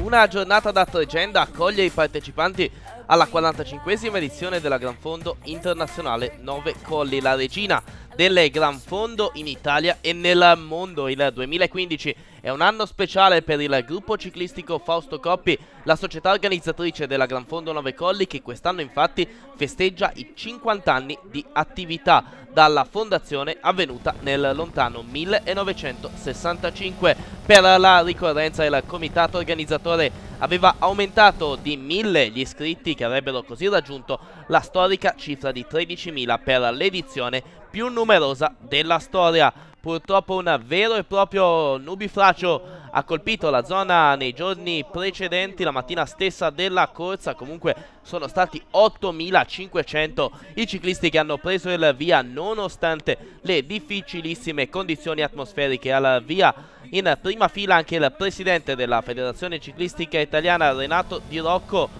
Una giornata da trecenda accoglie i partecipanti alla 45esima edizione della Gran Fondo Internazionale 9 Colli La Regina del Gran Fondo in Italia e nel mondo. Il 2015 è un anno speciale per il gruppo ciclistico Fausto Coppi, la società organizzatrice della Gran Fondo Nove Colli che quest'anno infatti festeggia i 50 anni di attività dalla fondazione avvenuta nel lontano 1965. Per la ricorrenza il comitato organizzatore aveva aumentato di 1000 gli iscritti che avrebbero così raggiunto la storica cifra di 13.000 per l'edizione più numerosa della storia. Purtroppo un vero e proprio nubifragio ha colpito la zona nei giorni precedenti, la mattina stessa della corsa. Comunque sono stati 8.500 i ciclisti che hanno preso il via nonostante le difficilissime condizioni atmosferiche al via. In prima fila anche il presidente della Federazione Ciclistica Italiana Renato Di Rocco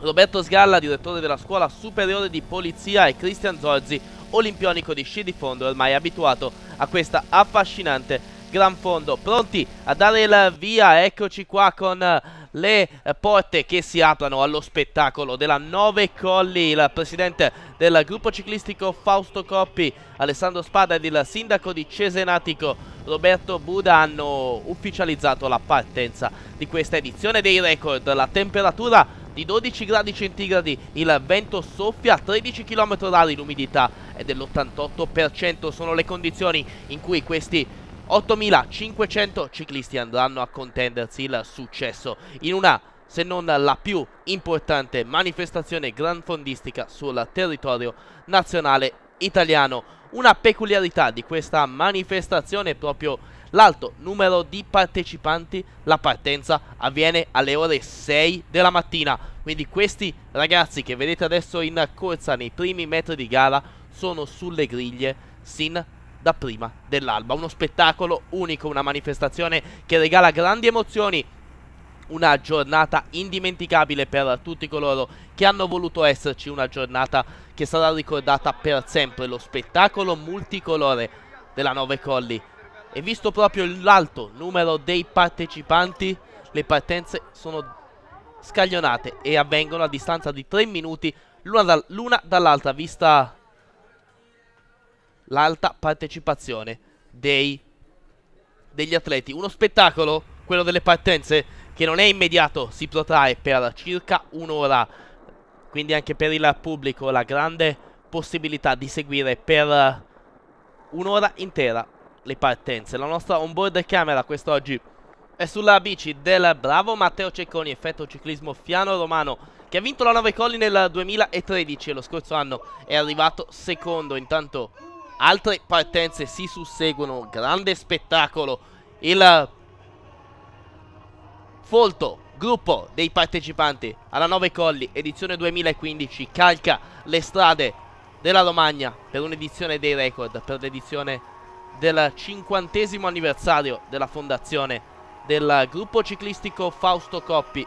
Roberto Sgalla, direttore della scuola superiore di polizia e Cristian Zorzi, olimpionico di sci di fondo, ormai abituato a questa affascinante gran fondo. Pronti a dare il via, eccoci qua con le porte che si aprono allo spettacolo della Nove Colli. Il presidente del gruppo ciclistico Fausto Coppi, Alessandro Spada ed il sindaco di Cesenatico Roberto Buda hanno ufficializzato la partenza di questa edizione dei record. La temperatura di 12 gradi centigradi, il vento soffia a 13 km h l'umidità è dell'88%, sono le condizioni in cui questi 8.500 ciclisti andranno a contendersi il successo in una se non la più importante manifestazione granfondistica sul territorio nazionale italiano. Una peculiarità di questa manifestazione è proprio l'alto numero di partecipanti. La partenza avviene alle ore 6 della mattina. Quindi questi ragazzi che vedete adesso in corsa nei primi metri di gara sono sulle griglie sin da prima dell'alba. Uno spettacolo unico, una manifestazione che regala grandi emozioni una giornata indimenticabile per tutti coloro che hanno voluto esserci, una giornata che sarà ricordata per sempre, lo spettacolo multicolore della Nove Colli e visto proprio l'alto numero dei partecipanti, le partenze sono scaglionate e avvengono a distanza di 3 minuti l'una, dal, dall'altra, vista l'alta partecipazione dei, degli atleti. Uno spettacolo, quello delle partenze, che non è immediato, si protrae per circa un'ora. Quindi anche per il pubblico la grande possibilità di seguire per un'ora intera le partenze. La nostra onboard camera quest'oggi è sulla bici del bravo Matteo Cecconi, effetto ciclismo fiano-romano, che ha vinto la Nove Colli nel 2013 e lo scorso anno è arrivato secondo. Intanto altre partenze si susseguono, grande spettacolo. Il folto gruppo dei partecipanti alla Nove Colli edizione 2015 calca le strade della Romagna per un'edizione dei record, per l'edizione del cinquantesimo anniversario della fondazione del gruppo ciclistico Fausto Coppi.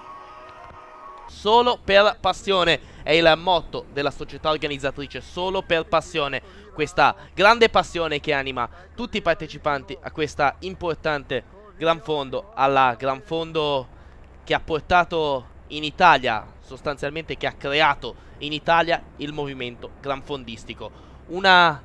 Solo per passione è il motto della società organizzatrice, solo per passione, questa grande passione che anima tutti i partecipanti a questa importante Gran Fondo, alla Gran Fondo che ha portato in Italia, sostanzialmente che ha creato in Italia il movimento granfondistico. Una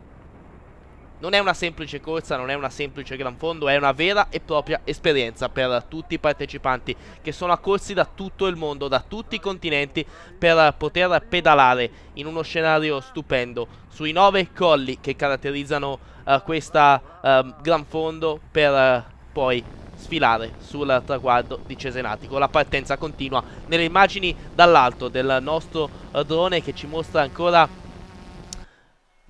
non è una semplice corsa, non è una semplice gran fondo, è una vera e propria esperienza per tutti i partecipanti che sono accorsi da tutto il mondo, da tutti i continenti per poter pedalare in uno scenario stupendo sui nove colli che caratterizzano uh, questa uh, gran fondo per uh, poi sfilare sul traguardo di Cesenatico. La partenza continua nelle immagini dall'alto del nostro eh, drone che ci mostra ancora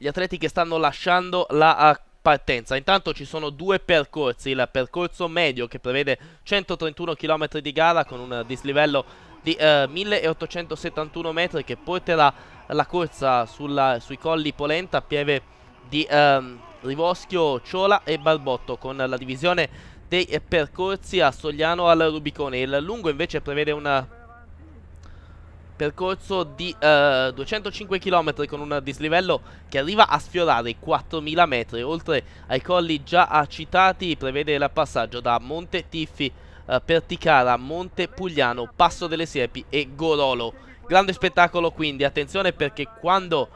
gli atleti che stanno lasciando la eh, partenza. Intanto ci sono due percorsi, il percorso medio che prevede 131 km di gara con un dislivello di eh, 1871 metri che porterà la corsa sulla, sui colli Polenta, Pieve di eh, Rivoschio, Ciola e Barbotto con la divisione dei percorsi a Sogliano al Rubicone. Il lungo invece prevede una percorso di eh, 205 km con un dislivello che arriva a sfiorare i 4000 metri, oltre ai colli già citati prevede il passaggio da Monte Tiffi, eh, Perticara, Monte Pugliano, Passo delle Siepi e Gorolo. Grande spettacolo quindi, attenzione perché quando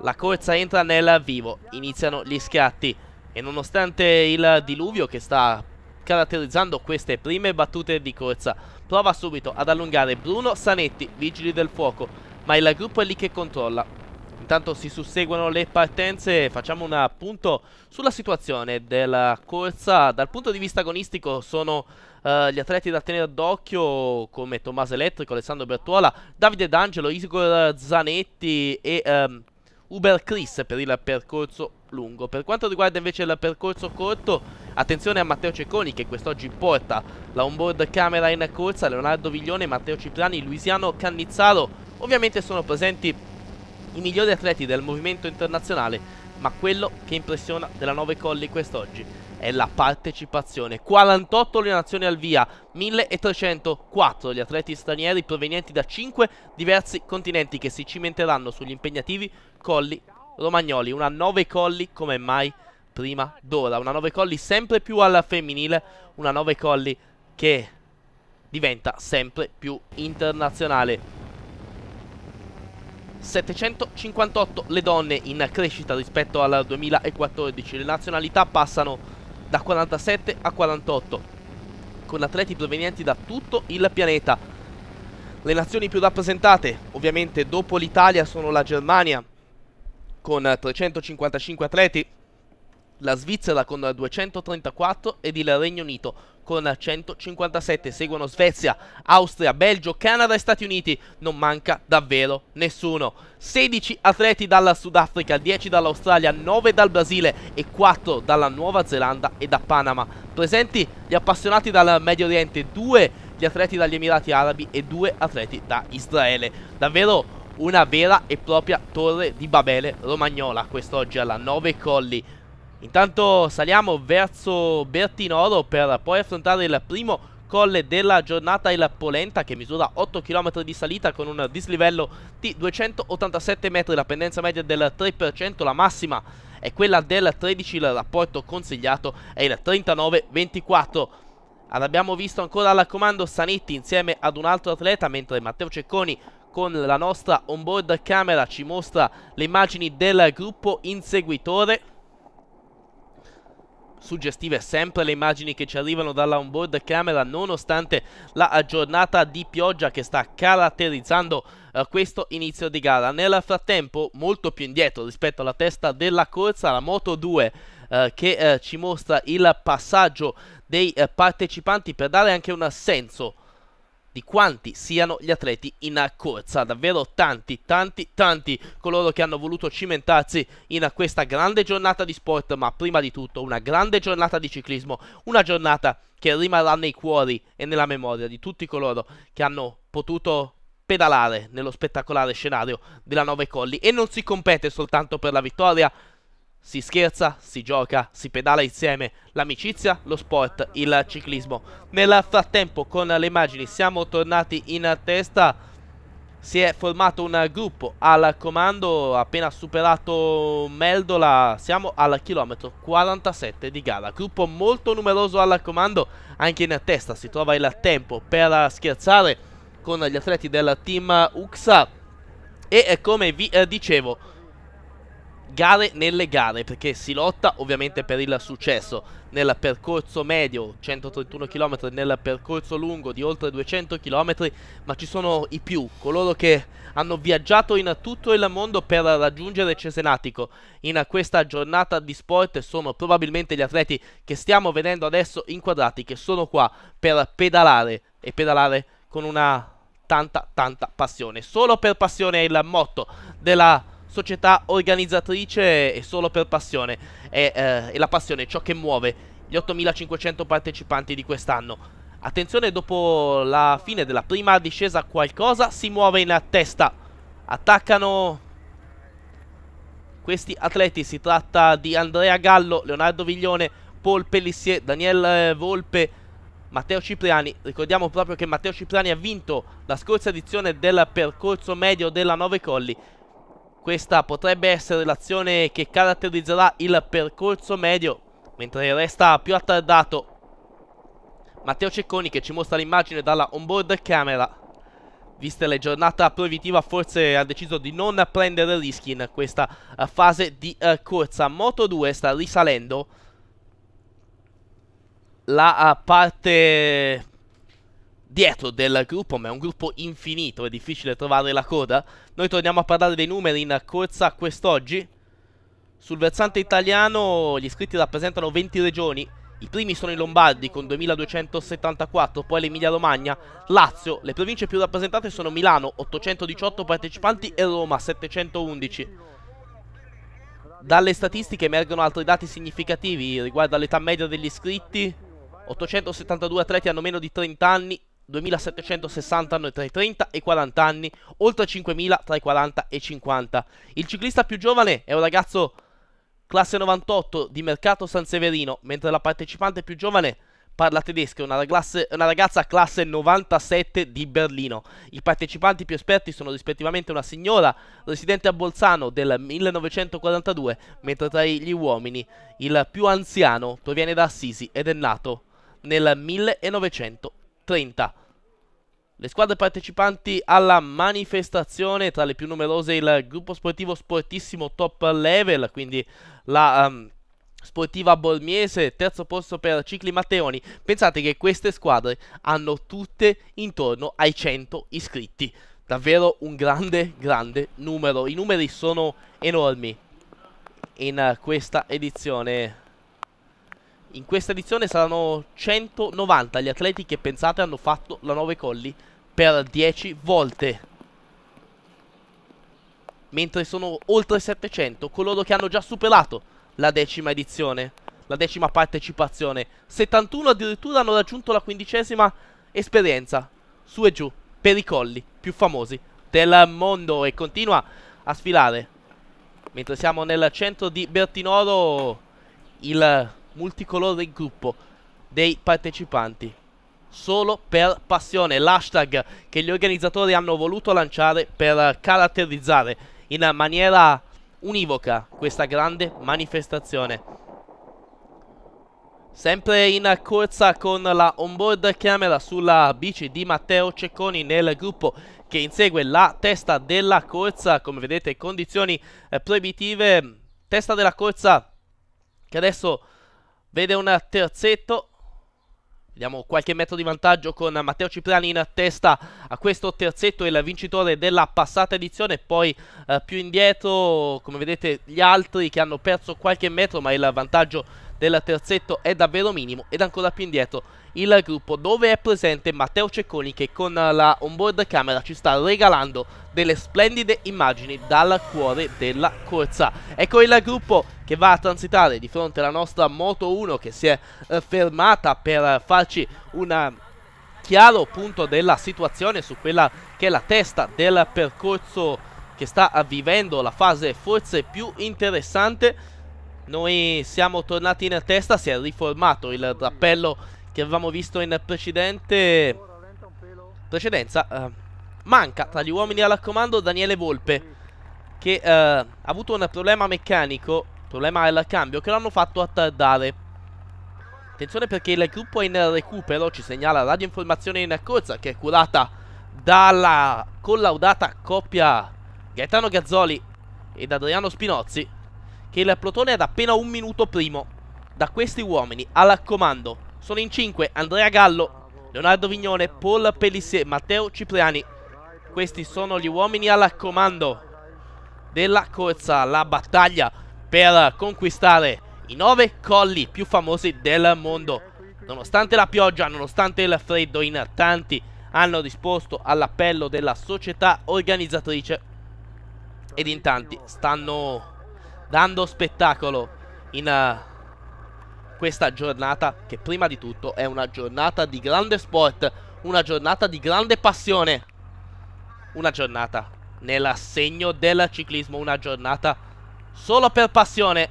la corsa entra nel vivo iniziano gli scatti e nonostante il diluvio che sta caratterizzando queste prime battute di corsa Prova subito ad allungare Bruno, Sanetti, Vigili del Fuoco, ma il gruppo è lì che controlla. Intanto si susseguono le partenze, facciamo un appunto sulla situazione della corsa. Dal punto di vista agonistico sono uh, gli atleti da tenere d'occhio come Tommaso Elettrico, Alessandro Bertuola, Davide D'Angelo, Igor Zanetti e... Um, ehm, Uber Chris per il percorso lungo. Per quanto riguarda invece il percorso corto, Attenzione a Matteo Cecconi che quest'oggi porta la onboard camera in corsa, Leonardo Viglione, Matteo Cipriani, Luisiano Cannizzaro. Ovviamente sono presenti i migliori atleti del movimento internazionale, ma quello che impressiona della Nove Colli quest'oggi è la partecipazione. 48 le nazioni al via, 1304 gli atleti stranieri provenienti da 5 diversi continenti che si cimenteranno sugli impegnativi colli romagnoli. Una 9 colli come mai prima d'ora. Una 9 colli sempre più alla femminile, una 9 colli che diventa sempre più internazionale. 758 le donne in crescita rispetto al 2014. Le nazionalità passano da 47 a 48 con atleti provenienti da tutto il pianeta. Le nazioni più rappresentate, ovviamente dopo l'Italia, sono la Germania con 355 atleti, la Svizzera con 234 ed il Regno Unito con 157. Seguono Svezia, Austria, Belgio, Canada e Stati Uniti. Non manca davvero nessuno. 16 atleti dalla Sudafrica, 10 dall'Australia, 9 dal Brasile e 4 dalla Nuova Zelanda e da Panama. Presenti gli appassionati dal Medio Oriente, 2 gli atleti dagli Emirati Arabi e 2 atleti da Israele. Davvero una vera e propria torre di Babele romagnola quest'oggi alla 9 Colli Intanto saliamo verso Bertinoro per poi affrontare il primo colle della giornata il Polenta che misura 8 km di salita con un dislivello di 287 metri, la pendenza media del 3%, la massima è quella del 13, il rapporto consigliato è il 39-24. Abbiamo visto ancora al comando Sanetti insieme ad un altro atleta, mentre Matteo Cecconi con la nostra onboard camera ci mostra le immagini del gruppo inseguitore suggestive sempre le immagini che ci arrivano dalla onboard camera nonostante la giornata di pioggia che sta caratterizzando eh, questo inizio di gara. Nel frattempo molto più indietro rispetto alla testa della corsa la Moto 2 eh, che eh, ci mostra il passaggio dei eh, partecipanti per dare anche un senso di quanti siano gli atleti in corsa, davvero tanti, tanti, tanti coloro che hanno voluto cimentarsi in questa grande giornata di sport, ma prima di tutto una grande giornata di ciclismo, una giornata che rimarrà nei cuori e nella memoria di tutti coloro che hanno potuto pedalare nello spettacolare scenario della Nove Colli e non si compete soltanto per la vittoria, si scherza, si gioca, si pedala insieme, l'amicizia, lo sport, il ciclismo. Nel frattempo con le immagini siamo tornati in testa, si è formato un gruppo al comando, appena superato Meldola, siamo al chilometro 47 di gara. Gruppo molto numeroso al comando, anche in testa si trova il tempo per scherzare con gli atleti del team Uxa e eh, come vi eh, dicevo gare nelle gare perché si lotta ovviamente per il successo nel percorso medio 131 km nel percorso lungo di oltre 200 km ma ci sono i più coloro che hanno viaggiato in tutto il mondo per raggiungere Cesenatico in questa giornata di sport sono probabilmente gli atleti che stiamo vedendo adesso inquadrati che sono qua per pedalare e pedalare con una tanta tanta passione solo per passione è il motto della società organizzatrice e solo per passione. È, eh, la passione, è ciò che muove gli 8500 partecipanti di quest'anno. Attenzione, dopo la fine della prima discesa qualcosa si muove in testa. Attaccano questi atleti. Si tratta di Andrea Gallo, Leonardo Viglione, Paul Pellissier, Daniel eh, Volpe, Matteo Cipriani. Ricordiamo proprio che Matteo Cipriani ha vinto la scorsa edizione del percorso medio della Nove Colli questa potrebbe essere l'azione che caratterizzerà il percorso medio, mentre resta più attardato Matteo Cecconi che ci mostra l'immagine dalla onboard camera. Viste la giornata proibitiva, forse ha deciso di non prendere rischi in questa eh, fase di uh, corsa. Moto 2 sta risalendo la uh, parte dietro del gruppo, ma è un gruppo infinito, è difficile trovare la coda. Noi torniamo a parlare dei numeri in corsa quest'oggi. Sul versante italiano gli iscritti rappresentano 20 regioni, i primi sono i Lombardi con 2274, poi l'Emilia Romagna, Lazio, le province più rappresentate sono Milano 818 partecipanti e Roma 711. Dalle statistiche emergono altri dati significativi riguardo all'età media degli iscritti. 872 atleti hanno meno di 30 anni, 2760 hanno tra i 30 e i 40 anni, oltre 5000 tra i 40 e i 50. Il ciclista più giovane è un ragazzo classe 98 di Mercato San Severino, mentre la partecipante più giovane parla tedesco, è una, una, ragazza classe 97 di Berlino. I partecipanti più esperti sono rispettivamente una signora residente a Bolzano del 1942, mentre tra gli uomini il più anziano proviene da Assisi ed è nato nel 1900. 30. Le squadre partecipanti alla manifestazione, tra le più numerose il gruppo sportivo Sportissimo Top Level, quindi la um, sportiva Bormiese, terzo posto per Cicli Matteoni. Pensate che queste squadre hanno tutte intorno ai 100 iscritti. Davvero un grande, grande numero. I numeri sono enormi in questa edizione in questa edizione saranno 190 gli atleti che pensate hanno fatto la 9 colli per 10 volte. Mentre sono oltre 700 coloro che hanno già superato la decima edizione, la decima partecipazione. 71 addirittura hanno raggiunto la quindicesima esperienza, su e giù, per i colli più famosi del mondo e continua a sfilare. Mentre siamo nel centro di Bertinoro, il multicolore del gruppo dei partecipanti. Solo per passione, l'hashtag che gli organizzatori hanno voluto lanciare per caratterizzare in maniera univoca questa grande manifestazione. Sempre in corsa con la onboard camera sulla bici di Matteo Cecconi nel gruppo che insegue la testa della corsa, come vedete condizioni eh, proibitive, testa della corsa che adesso Vede un terzetto. Vediamo qualche metro di vantaggio con Matteo Cipriani in testa a questo terzetto, il vincitore della passata edizione. Poi eh, più indietro, come vedete, gli altri che hanno perso qualche metro, ma il vantaggio del terzetto è davvero minimo ed ancora più indietro il gruppo dove è presente Matteo Cecconi che con la onboard camera ci sta regalando delle splendide immagini dal cuore della corsa. Ecco il gruppo che va a transitare di fronte alla nostra Moto 1 che si è eh, fermata per farci un chiaro punto della situazione su quella che è la testa del percorso che sta vivendo la fase forse più interessante noi siamo tornati in testa, si è riformato il drappello che avevamo visto in precedente precedenza. Eh, manca tra gli uomini alla comando Daniele Volpe che eh, ha avuto un problema meccanico, problema al cambio che l'hanno fatto attardare. Attenzione perché il gruppo è in recupero, ci segnala radioinformazione in corsa che è curata dalla collaudata coppia Gaetano Gazzoli ed Adriano Spinozzi che il plotone è da appena un minuto primo. Da questi uomini al comando sono in 5 Andrea Gallo, Leonardo Vignone, Paul Pellissier, Matteo Cipriani. Questi sono gli uomini al comando della corsa, la battaglia per conquistare i nove colli più famosi del mondo. Nonostante la pioggia, nonostante il freddo, in tanti hanno risposto all'appello della società organizzatrice ed in tanti stanno dando spettacolo in uh, questa giornata che prima di tutto è una giornata di grande sport, una giornata di grande passione, una giornata nell'assegno del ciclismo, una giornata solo per passione.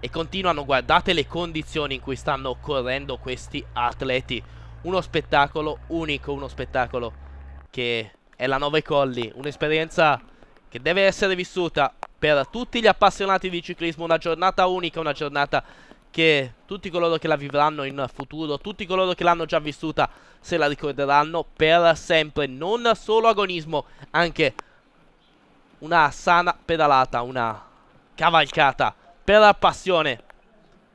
E continuano, guardate le condizioni in cui stanno correndo questi atleti. Uno spettacolo unico, uno spettacolo che è la Nove Colli, un'esperienza che deve essere vissuta per tutti gli appassionati di ciclismo, una giornata unica, una giornata che tutti coloro che la vivranno in futuro, tutti coloro che l'hanno già vissuta se la ricorderanno per sempre, non solo agonismo, anche una sana pedalata, una cavalcata per passione,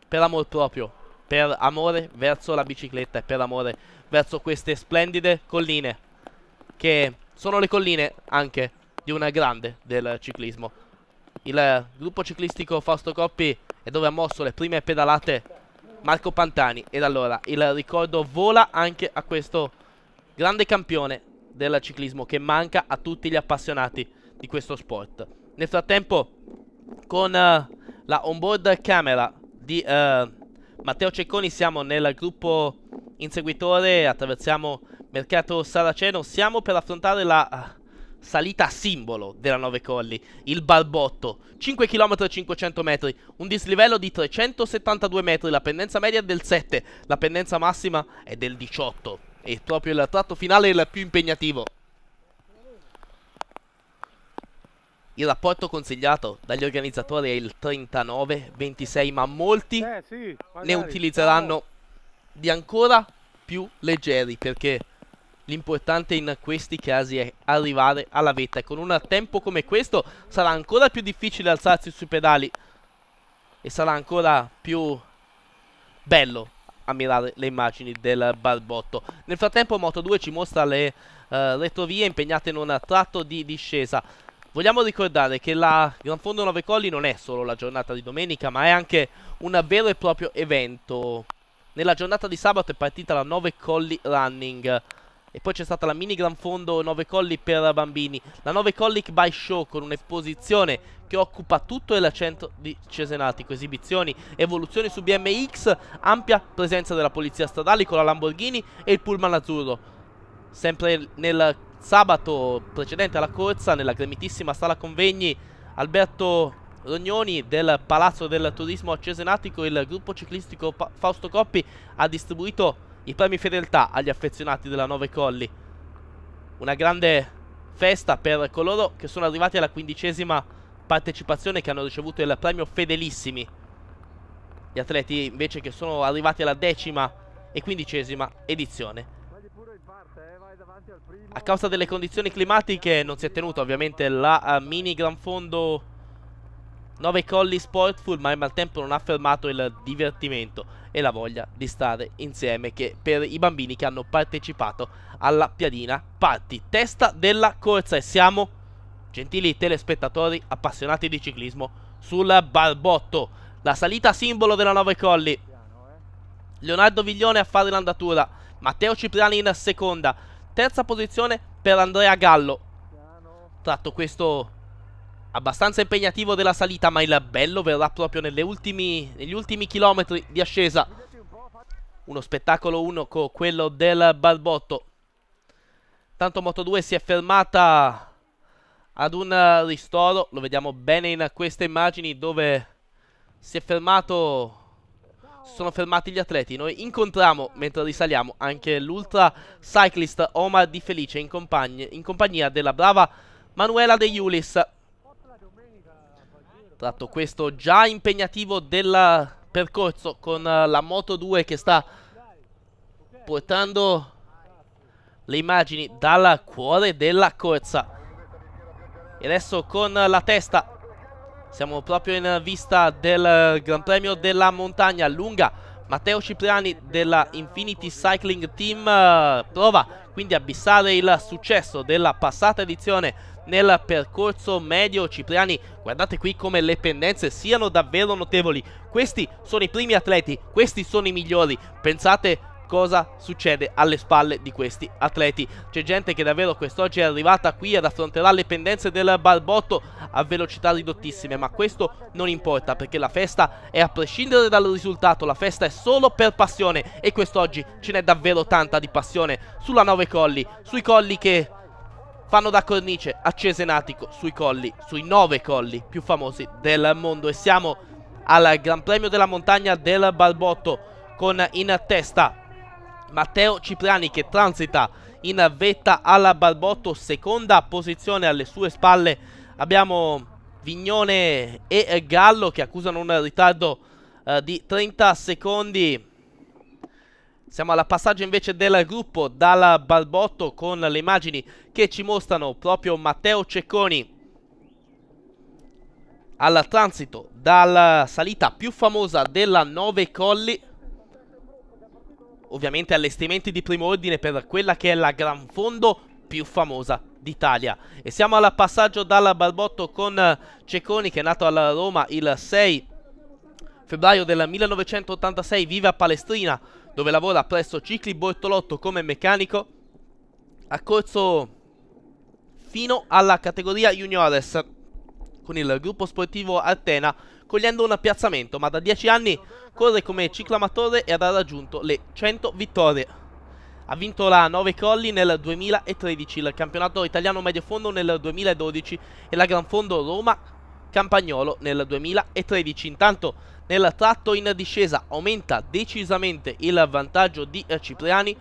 per amor proprio, per amore verso la bicicletta e per amore verso queste splendide colline che sono le colline anche di una grande del ciclismo il gruppo ciclistico Fausto Coppi e dove ha mosso le prime pedalate Marco Pantani ed allora il ricordo vola anche a questo grande campione del ciclismo che manca a tutti gli appassionati di questo sport. Nel frattempo con uh, la onboard camera di uh, Matteo Cecconi siamo nel gruppo inseguitore, attraversiamo Mercato Saraceno, siamo per affrontare la... Uh, salita simbolo della Nove Colli, il Balbotto, 5 km 500 metri, un dislivello di 372 metri, la pendenza media è del 7, la pendenza massima è del 18 e proprio il tratto finale è il più impegnativo. Il rapporto consigliato dagli organizzatori è il 39-26, ma molti eh, sì, ne utilizzeranno di ancora più leggeri perché L'importante in questi casi è arrivare alla vetta e con un tempo come questo sarà ancora più difficile alzarsi sui pedali e sarà ancora più bello ammirare le immagini del barbotto. Nel frattempo Moto2 ci mostra le uh, retrovie impegnate in un tratto di discesa. Vogliamo ricordare che la Gran Fondo 9 Colli non è solo la giornata di domenica, ma è anche un vero e proprio evento. Nella giornata di sabato è partita la 9 Colli Running e poi c'è stata la mini gran fondo 9 colli per bambini. La 9 collic by show con un'esposizione che occupa tutto il centro di Cesenatico. Esibizioni, evoluzioni su BMX, ampia presenza della polizia stradale con la Lamborghini e il pullman azzurro. Sempre nel sabato precedente alla corsa, nella gremitissima sala convegni, Alberto Rognoni del Palazzo del Turismo a Cesenatico, il gruppo ciclistico pa Fausto Coppi ha distribuito i premi fedeltà agli affezionati della Nove Colli. Una grande festa per coloro che sono arrivati alla quindicesima partecipazione che hanno ricevuto il premio Fedelissimi. Gli atleti invece che sono arrivati alla decima e quindicesima edizione. A causa delle condizioni climatiche non si è tenuta ovviamente la eh, mini gran fondo 9 colli sportful ma il maltempo non ha fermato il divertimento e la voglia di stare insieme che per i bambini che hanno partecipato alla piadina parti testa della corsa e siamo gentili telespettatori appassionati di ciclismo sul barbotto la salita simbolo della 9 colli Leonardo Viglione a fare l'andatura Matteo Cipriani in seconda terza posizione per Andrea Gallo tratto questo abbastanza impegnativo della salita, ma il bello verrà proprio ultimi, negli ultimi chilometri di ascesa. Uno spettacolo unico, quello del Barbotto. Tanto Moto2 si è fermata ad un ristoro, lo vediamo bene in queste immagini dove si è fermato sono fermati gli atleti. Noi incontriamo, mentre risaliamo, anche l'ultra cyclist Omar Di Felice in, compagn in compagnia della brava Manuela De Iulis tratto questo già impegnativo del percorso con eh, la Moto 2 che sta portando le immagini dal cuore della corsa. E adesso con la testa siamo proprio in vista del Gran Premio della Montagna lunga. Matteo Cipriani della Infinity Cycling Team eh, prova quindi a bissare il successo della passata edizione nel percorso medio Cipriani. Guardate qui come le pendenze siano davvero notevoli. Questi sono i primi atleti, questi sono i migliori. Pensate cosa succede alle spalle di questi atleti. C'è gente che davvero quest'oggi è arrivata qui ed affronterà le pendenze del barbotto a velocità ridottissime, ma questo non importa perché la festa è a prescindere dal risultato, la festa è solo per passione e quest'oggi ce n'è davvero tanta di passione sulla Nove Colli, sui colli che fanno da cornice a Cesenatico sui colli, sui nove colli più famosi del mondo. E siamo al Gran Premio della Montagna del Balbotto con in testa Matteo Cipriani che transita in vetta alla Balbotto, seconda posizione alle sue spalle abbiamo Vignone e Gallo che accusano un ritardo eh, di 30 secondi siamo al passaggio invece del gruppo dal balbotto con le immagini che ci mostrano proprio Matteo Cecconi al transito dalla salita più famosa della Nove Colli ovviamente allestimenti di primo ordine per quella che è la gran fondo più famosa d'Italia. E siamo al passaggio dal Barbotto con Cecconi che è nato alla Roma il 6 febbraio del 1986, vive a Palestrina dove lavora presso Cicli Bortolotto come meccanico, ha corso fino alla categoria juniores con il gruppo sportivo Artena, cogliendo un piazzamento, ma da 10 anni corre come ciclamatore ed ha raggiunto le 100 vittorie. Ha vinto la 9 Colli nel 2013, il campionato italiano medio fondo nel 2012 e la Gran Fondo Roma Campagnolo nel 2013. Intanto nel tratto in discesa aumenta decisamente il vantaggio di Cipriani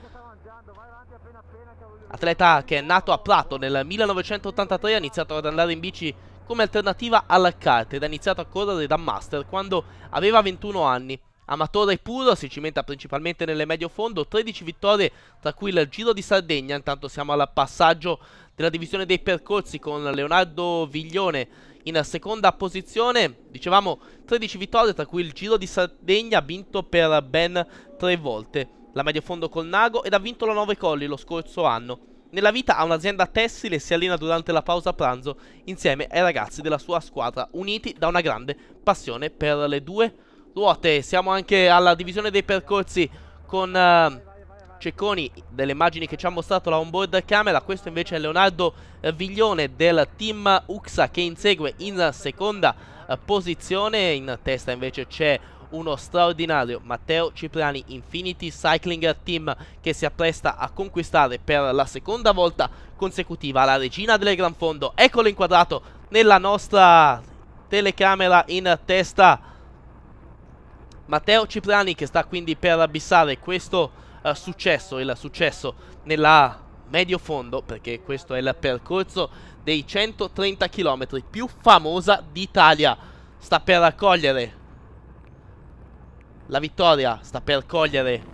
atleta che è nato a Prato nel 1983, ha iniziato ad andare in bici come alternativa alla kart ed ha iniziato a correre da master quando aveva 21 anni. Amatore puro, si cimenta principalmente nelle medio fondo, 13 vittorie tra cui il Giro di Sardegna, intanto siamo al passaggio della divisione dei percorsi con Leonardo Viglione in seconda posizione. Dicevamo 13 vittorie, tra cui il Giro di Sardegna vinto per ben 3 volte. La media fondo col Nago ed ha vinto la 9 Colli lo scorso anno. Nella vita ha un'azienda tessile e si allena durante la pausa pranzo insieme ai ragazzi della sua squadra, uniti da una grande passione per le due ruote. Siamo anche alla divisione dei percorsi con... Uh, Cecconi delle immagini che ci ha mostrato la onboard camera, questo invece è Leonardo eh, Viglione del team Uxa che insegue in seconda eh, posizione, in testa invece c'è uno straordinario Matteo Cipriani Infinity Cycling Team che si appresta a conquistare per la seconda volta consecutiva la regina delle Gran Fondo. Eccolo inquadrato nella nostra telecamera in testa Matteo Cipriani che sta quindi per abissare questo uh, successo, il successo nella medio fondo, perché questo è il percorso dei 130 km più famosa d'Italia. Sta per raccogliere la vittoria, sta per cogliere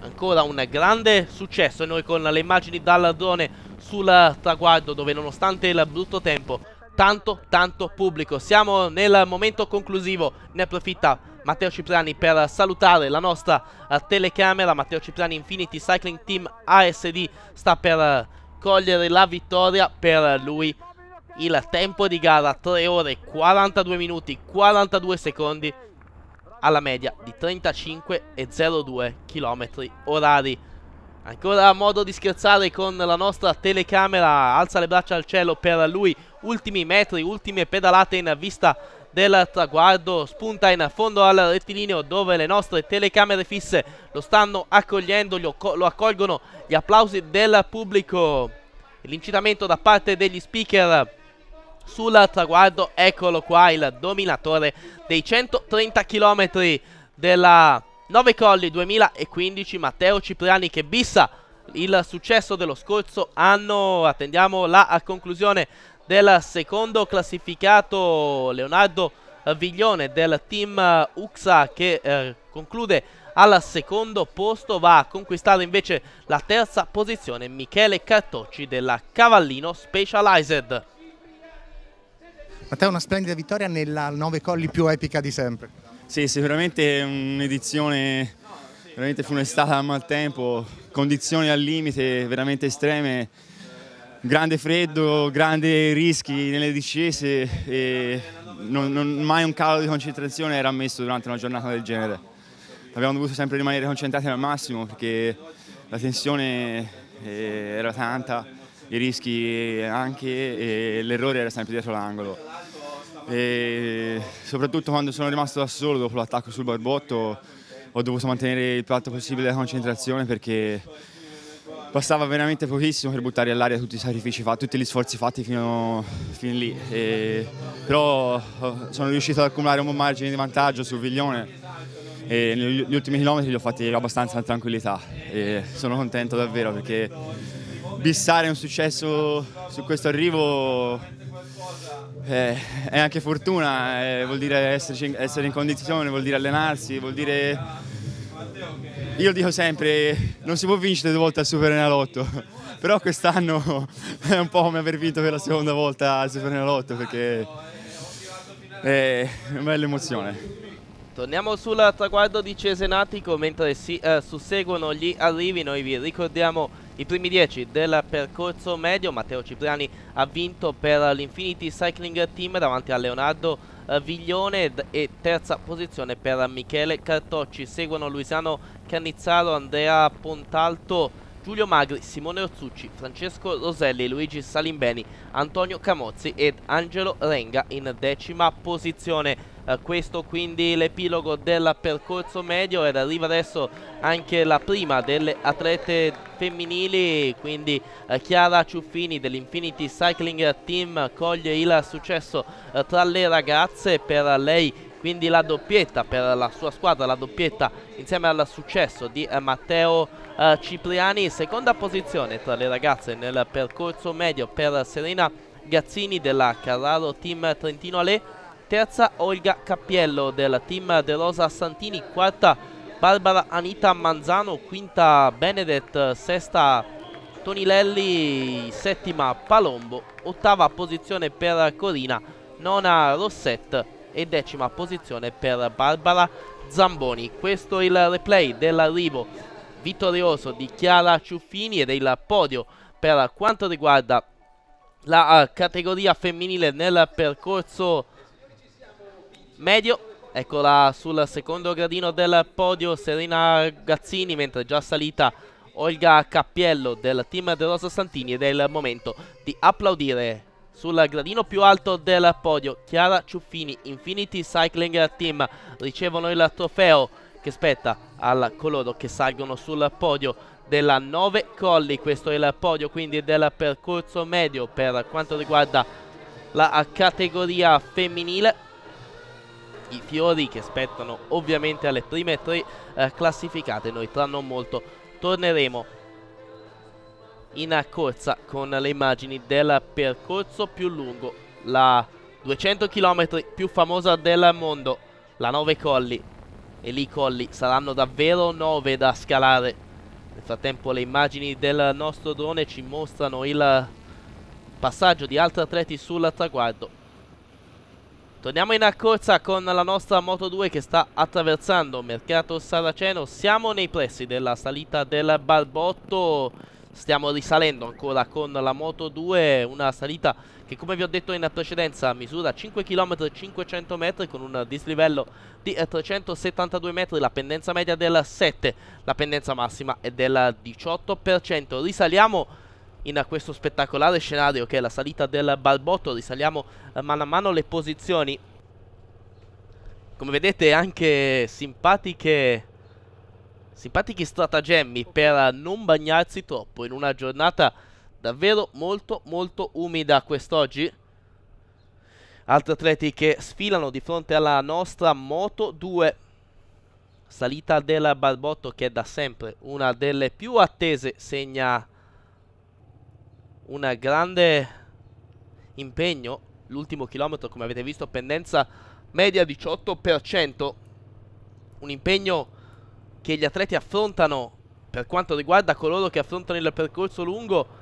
ancora un grande successo. E noi con le immagini dal drone sul traguardo, dove nonostante il brutto tempo, tanto, tanto pubblico. Siamo nel momento conclusivo, ne approfitta Matteo Cipriani per salutare la nostra eh, telecamera. Matteo Cipriani Infinity Cycling Team ASD sta per eh, cogliere la vittoria per lui. Il tempo di gara 3 ore 42 minuti 42 secondi alla media di 35,02 km orari. Ancora modo di scherzare con la nostra telecamera, alza le braccia al cielo per lui, ultimi metri, ultime pedalate in vista del traguardo spunta in fondo al rettilineo dove le nostre telecamere fisse lo stanno accogliendo, lo accolgono gli applausi del pubblico. L'incitamento da parte degli speaker sul traguardo, eccolo qua il dominatore dei 130 km della Nove Colli 2015, Matteo Cipriani che bissa il successo dello scorso anno. Attendiamo la conclusione del secondo classificato Leonardo Viglione del team eh, Uxa che eh, conclude al secondo posto va a conquistare invece la terza posizione Michele Cartocci della Cavallino Specialized. Matteo, una splendida vittoria nella nove colli più epica di sempre. Sì, sicuramente un'edizione veramente funestata a maltempo, condizioni al limite veramente estreme grande freddo, grandi rischi nelle discese e non, non, mai un calo di concentrazione era ammesso durante una giornata del genere. Abbiamo dovuto sempre rimanere concentrati al massimo perché la tensione eh, era tanta, i rischi anche e l'errore era sempre dietro l'angolo. E soprattutto quando sono rimasto da solo dopo l'attacco sul barbotto ho dovuto mantenere il più alto possibile la concentrazione perché bastava veramente pochissimo per buttare all'aria tutti i sacrifici fatti, tutti gli sforzi fatti fino, fin lì. E, però oh, sono riuscito ad accumulare un buon margine di vantaggio sul Viglione e negli ultimi chilometri li ho fatti abbastanza in tranquillità e sono contento davvero perché bissare un successo su questo arrivo eh, è anche fortuna, eh, vuol dire esserci, essere in condizione, vuol dire allenarsi, vuol dire io dico sempre, non si può vincere due volte al Super Enalotto, però quest'anno è un po' come aver vinto per la seconda volta al Super Enalotto perché è una bella emozione. Torniamo sul traguardo di Cesenatico mentre si eh, susseguono gli arrivi, noi vi ricordiamo i primi 10 del percorso medio, Matteo Cipriani ha vinto per l'Infinity Cycling Team davanti a Leonardo eh, Viglione e terza posizione per Michele Cartocci. Seguono Luisano Cannizzaro, Andrea Pontalto, Giulio Magri, Simone Orzucci, Francesco Roselli, Luigi Salimbeni, Antonio Camozzi ed Angelo Renga in decima posizione. Eh, questo quindi l'epilogo del percorso medio ed arriva adesso anche la prima delle atlete femminili quindi eh, Chiara Ciuffini dell'Infinity Cycling Team coglie il successo eh, tra le ragazze per lei quindi la doppietta per la sua squadra, la doppietta insieme al successo di eh, Matteo eh, Cipriani, seconda posizione tra le ragazze nel percorso medio per Serena Gazzini della Carraro Team Trentino Ale, terza Olga Cappiello del team De Rosa Santini, quarta Barbara Anita Manzano, quinta Benedet, sesta Tonilelli, settima Palombo, ottava posizione per Corina, nona Rossette e decima posizione per Barbara Zamboni. Questo è il replay dell'arrivo vittorioso di Chiara Ciuffini ed è il podio per quanto riguarda la eh, categoria femminile nel percorso medio. Eccola sul secondo gradino del podio Serena Gazzini, mentre già salita Olga Cappiello del team De Rosa Santini ed è il momento di applaudire sul gradino più alto del podio Chiara Ciuffini, Infinity Cycling Team, ricevono il trofeo che spetta a coloro che salgono sul podio della 9 Colli, questo è il podio quindi del percorso medio per quanto riguarda la categoria femminile i fiori che spettano ovviamente alle prime tre eh, classificate. Noi tra non molto torneremo in corsa con le immagini del percorso più lungo, la 200 km più famosa del mondo, la 9 Colli. E lì i Colli saranno davvero 9 da scalare. Nel frattempo le immagini del nostro drone ci mostrano il passaggio di altri atleti sul traguardo Torniamo in accorsa con la nostra Moto 2 che sta attraversando Mercato Saraceno. Siamo nei pressi della salita del Barbotto. Stiamo risalendo ancora con la Moto 2, una salita che come vi ho detto in precedenza misura 5 km 500 metri con un dislivello di 372 metri, la pendenza media del 7, la pendenza massima è del 18%. Risaliamo in questo spettacolare scenario che è la salita del balbotto. Risaliamo eh, mano a mano le posizioni. Come vedete anche simpatiche... Simpatichi stratagemmi per non bagnarsi troppo in una giornata davvero molto molto umida quest'oggi. Altri atleti che sfilano di fronte alla nostra Moto 2 salita del Barbotto che è da sempre una delle più attese segna un grande impegno. L'ultimo chilometro, come avete visto, pendenza media 18%. Un impegno che gli atleti affrontano per quanto riguarda coloro che affrontano il percorso lungo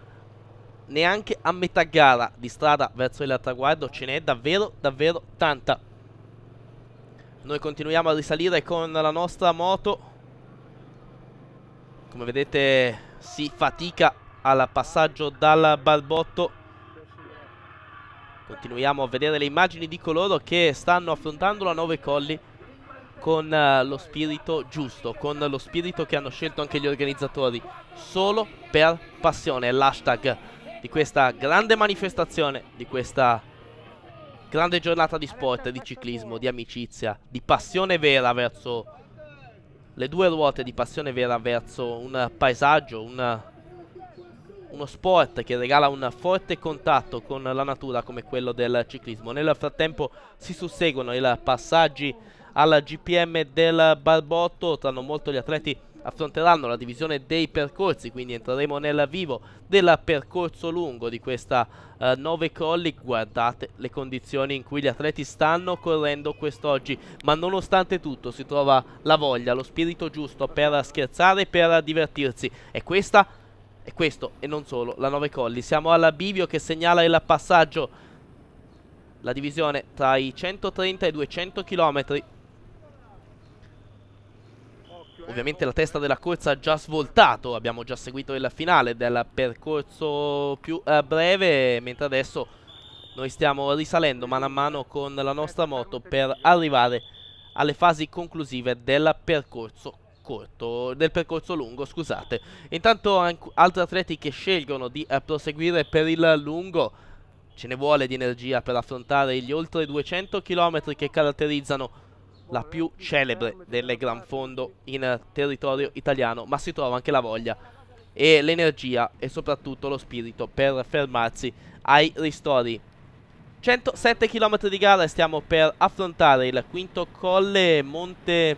neanche a metà gara di strada verso il traguardo ce n'è davvero davvero tanta noi continuiamo a risalire con la nostra moto come vedete si fatica al passaggio dal balbotto. Continuiamo a vedere le immagini di coloro che stanno affrontando la Nove Colli con eh, lo spirito giusto, con lo spirito che hanno scelto anche gli organizzatori, solo per passione, l'hashtag di questa grande manifestazione, di questa grande giornata di sport, di ciclismo, di amicizia, di passione vera verso le due ruote, di passione vera verso un paesaggio, un uno sport che regala un forte contatto con la natura come quello del ciclismo. Nel frattempo si susseguono i passaggi al GPM del Barbotto, tranne molto gli atleti affronteranno la divisione dei percorsi, quindi entreremo nel vivo del percorso lungo di questa eh, Nove Colli. Guardate le condizioni in cui gli atleti stanno correndo quest'oggi, ma nonostante tutto si trova la voglia, lo spirito giusto per scherzare, per divertirsi e questa e questo e non solo, la 9 Colli. Siamo alla Bivio che segnala il passaggio. La divisione tra i 130 e i 200 km. Ovviamente la testa della corsa ha già svoltato, abbiamo già seguito il finale del percorso più eh, breve, mentre adesso noi stiamo risalendo mano a mano con la nostra moto per arrivare alle fasi conclusive del percorso corto, del percorso lungo, scusate. Intanto altri atleti che scelgono di eh, proseguire per il lungo, ce ne vuole di energia per affrontare gli oltre 200 km che caratterizzano la più celebre delle Gran Fondo in territorio italiano, ma si trova anche la voglia e l'energia e soprattutto lo spirito per fermarsi ai ristori. 107 km di gara e stiamo per affrontare il quinto colle Monte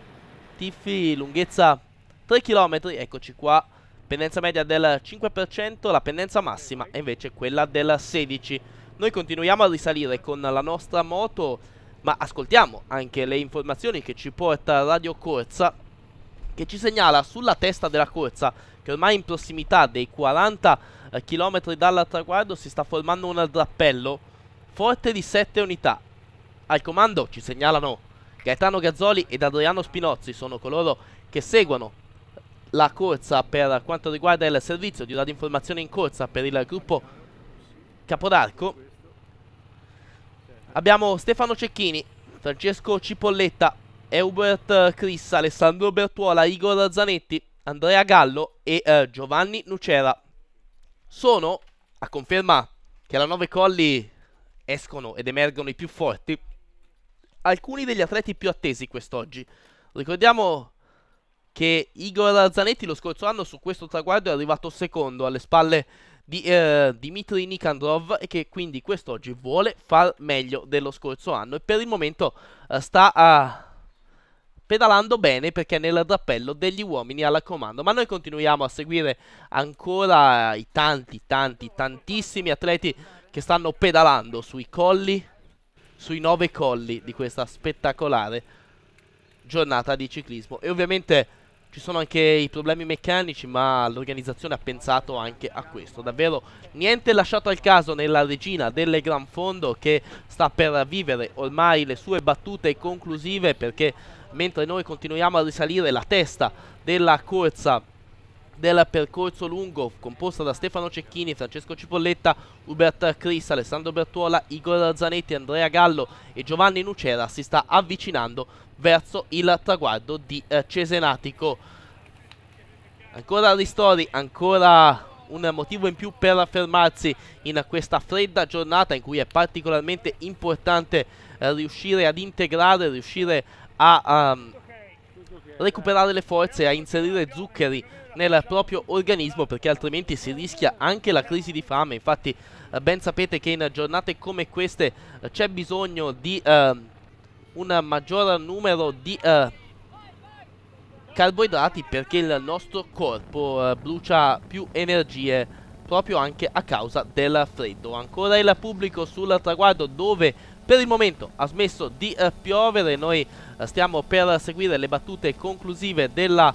Latifi, lunghezza 3 km, eccoci qua, pendenza media del 5%, la pendenza massima è invece quella del 16%. Noi continuiamo a risalire con la nostra moto, ma ascoltiamo anche le informazioni che ci porta Radio Corsa, che ci segnala sulla testa della corsa che ormai in prossimità dei 40 km eh, dal traguardo si sta formando un drappello forte di 7 unità. Al comando ci segnalano Gaetano Gazzoli ed Adriano Spinozzi sono coloro che seguono la corsa per quanto riguarda il servizio di una informazione in corsa per il gruppo Capodarco. Abbiamo Stefano Cecchini, Francesco Cipolletta, Eubert Crissa, Alessandro Bertuola, Igor Zanetti, Andrea Gallo e eh, Giovanni Nucera. Sono, a conferma che alla Nove Colli escono ed emergono i più forti, alcuni degli atleti più attesi quest'oggi. Ricordiamo che Igor Zanetti lo scorso anno su questo traguardo è arrivato secondo alle spalle di eh, Dimitri Nikandrov e che quindi quest'oggi vuole far meglio dello scorso anno e per il momento eh, sta eh, pedalando bene perché è nel drappello degli uomini alla comando ma noi continuiamo a seguire ancora i tanti tanti tantissimi atleti che stanno pedalando sui colli sui nove colli di questa spettacolare giornata di ciclismo. E ovviamente ci sono anche i problemi meccanici, ma l'organizzazione ha pensato anche a questo. Davvero niente lasciato al caso nella regina delle Gran Fondo che sta per vivere ormai le sue battute conclusive perché mentre noi continuiamo a risalire la testa della corsa del percorso lungo composta da Stefano Cecchini, Francesco Cipolletta, Hubert Cris, Alessandro Bertuola, Igor Zanetti, Andrea Gallo e Giovanni Nucera si sta avvicinando verso il traguardo di eh, Cesenatico. Ancora Ristori, ancora un motivo in più per fermarsi in questa fredda giornata in cui è particolarmente importante eh, riuscire ad integrare, riuscire a um, recuperare le forze, a inserire zuccheri nel proprio organismo perché altrimenti si rischia anche la crisi di fame. Infatti eh, ben sapete che in giornate come queste eh, c'è bisogno di eh, un maggior numero di eh, carboidrati perché il nostro corpo eh, brucia più energie proprio anche a causa del freddo. Ancora il pubblico sul traguardo dove per il momento ha smesso di eh, piovere, noi stiamo per seguire le battute conclusive della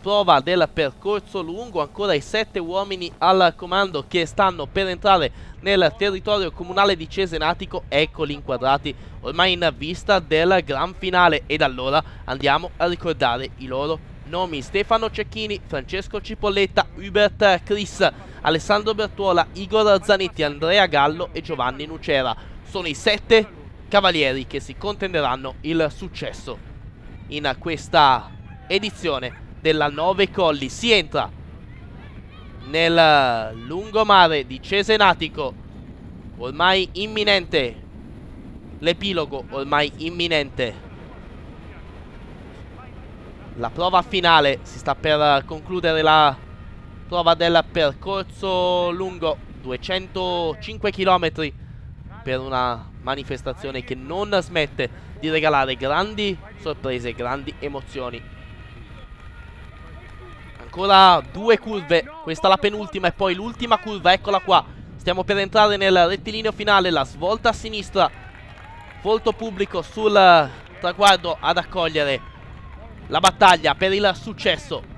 prova del percorso lungo ancora i sette uomini al comando che stanno per entrare nel territorio comunale di Cesenatico eccoli inquadrati ormai in vista del gran finale ed allora andiamo a ricordare i loro nomi Stefano Cecchini, Francesco Cipolletta, Hubert Chris, Alessandro Bertuola, Igor Zanetti, Andrea Gallo e Giovanni Nucera sono i sette cavalieri che si contenderanno il successo in questa edizione della 9 Colli. Si entra nel lungomare di Cesenatico, ormai imminente, l'epilogo ormai imminente. La prova finale, si sta per concludere la prova del percorso lungo 205 km per una manifestazione che non smette di regalare grandi sorprese, grandi emozioni Ancora due curve Questa la penultima e poi l'ultima curva Eccola qua Stiamo per entrare nel rettilineo finale La svolta a sinistra volto pubblico sul traguardo ad accogliere La battaglia per il successo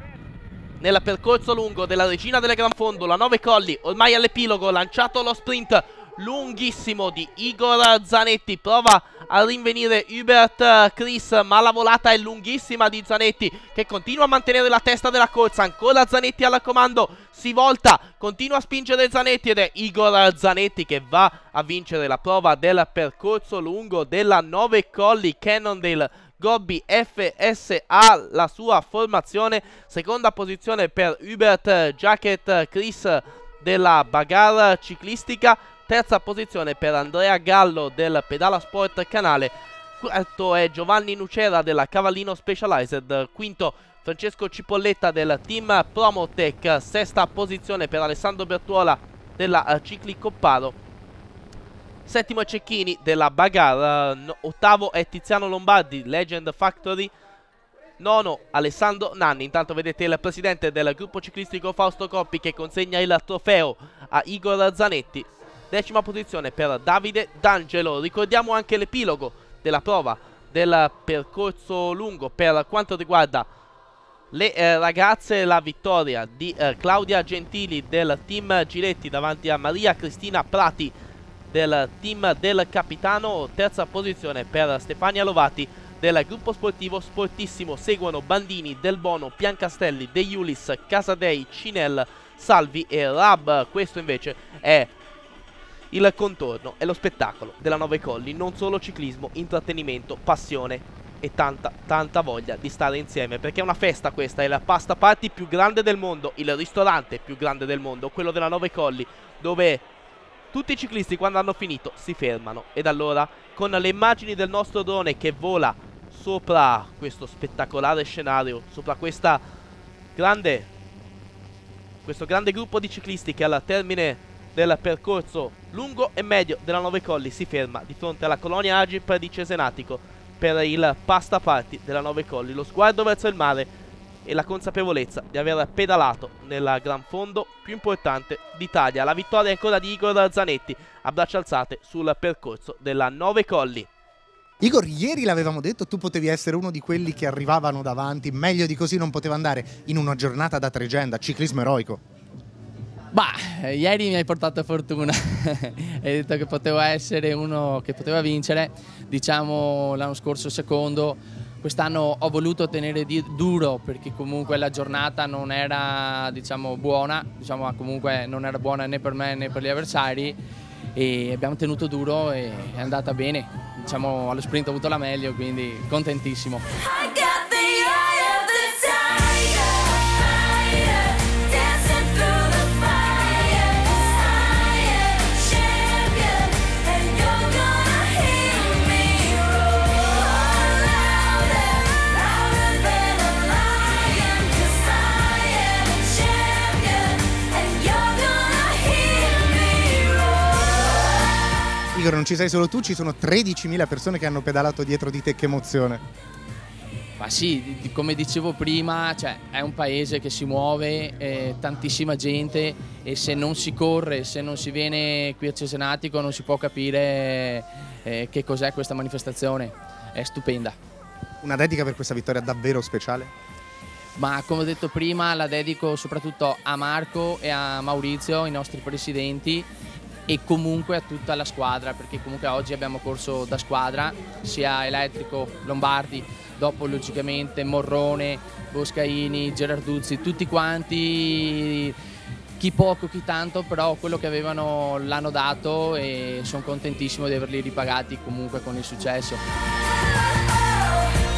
nel percorso lungo della regina delle gran fondo, la 9 colli, ormai all'epilogo, lanciato lo sprint lunghissimo di Igor Zanetti. Prova a rinvenire Hubert eh, Chris, ma la volata è lunghissima di Zanetti che continua a mantenere la testa della corsa. Ancora Zanetti alla comando, si volta, continua a spingere Zanetti ed è Igor Zanetti che va a vincere la prova del percorso lungo della 9 Colli Cannondale. Gobbi FSA la sua formazione, seconda posizione per Hubert Jacket Chris della bagarre ciclistica terza posizione per Andrea Gallo del Pedala Sport Canale, quarto è Giovanni Nucera della Cavallino Specialized, quinto Francesco Cipolletta del team Promotech, sesta posizione per Alessandro Bertuola della eh, Cicli Copparo, settimo è Cecchini della Bagar, ottavo è Tiziano Lombardi, Legend Factory, nono Alessandro Nanni. Intanto vedete il presidente del gruppo ciclistico Fausto Coppi che consegna il trofeo a Igor Zanetti. Decima posizione per Davide D'Angelo. Ricordiamo anche l'epilogo della prova del percorso lungo per quanto riguarda le eh, ragazze. La vittoria di eh, Claudia Gentili del team Giletti davanti a Maria Cristina Prati del team del capitano. Terza posizione per Stefania Lovati del gruppo sportivo Sportissimo seguono Bandini, Del Bono, Piancastelli, De Iulis, Casadei, Cinel, Salvi e Rab. Questo invece è il contorno e lo spettacolo della Nove Colli, non solo ciclismo, intrattenimento, passione e tanta, tanta voglia di stare insieme perché è una festa questa, è la pasta party più grande del mondo, il ristorante più grande del mondo, quello della Nove Colli, dove tutti i ciclisti quando hanno finito si fermano ed allora con le immagini del nostro drone che vola sopra questo spettacolare scenario, sopra questa grande, questo grande gruppo di ciclisti che al termine del percorso lungo e medio della Nove Colli si ferma di fronte alla colonia Agi Predice Senatico per il pasta party della Nove Colli. Lo sguardo verso il mare e la consapevolezza di aver pedalato nel gran fondo più importante d'Italia. La vittoria ancora di Igor Zanetti a braccia alzate sul percorso della Nove Colli. Igor, ieri l'avevamo detto, tu potevi essere uno di quelli che arrivavano davanti, meglio di così non poteva andare in una giornata da tregenda, ciclismo eroico. Bah, ieri mi hai portato fortuna, hai detto che potevo essere uno che poteva vincere, diciamo l'anno scorso secondo, quest'anno ho voluto tenere duro perché comunque la giornata non era diciamo, buona, diciamo, comunque non era buona né per me né per gli avversari e abbiamo tenuto duro e è andata bene, diciamo, allo sprint ho avuto la meglio quindi contentissimo. Igor, non ci sei solo tu, ci sono 13.000 persone che hanno pedalato dietro di te, che emozione. Ma sì, come dicevo prima, cioè, è un paese che si muove, eh, tantissima gente e se non si corre, se non si viene qui a Cesenatico non si può capire eh, che cos'è questa manifestazione, è stupenda. Una dedica per questa vittoria davvero speciale? Ma come ho detto prima la dedico soprattutto a Marco e a Maurizio, i nostri presidenti, e comunque a tutta la squadra perché comunque oggi abbiamo corso da squadra sia Elettrico, Lombardi, dopo logicamente Morrone, Boscaini, Gerarduzzi, tutti quanti chi poco, chi tanto, però quello che avevano l'hanno dato e sono contentissimo di averli ripagati comunque con il successo.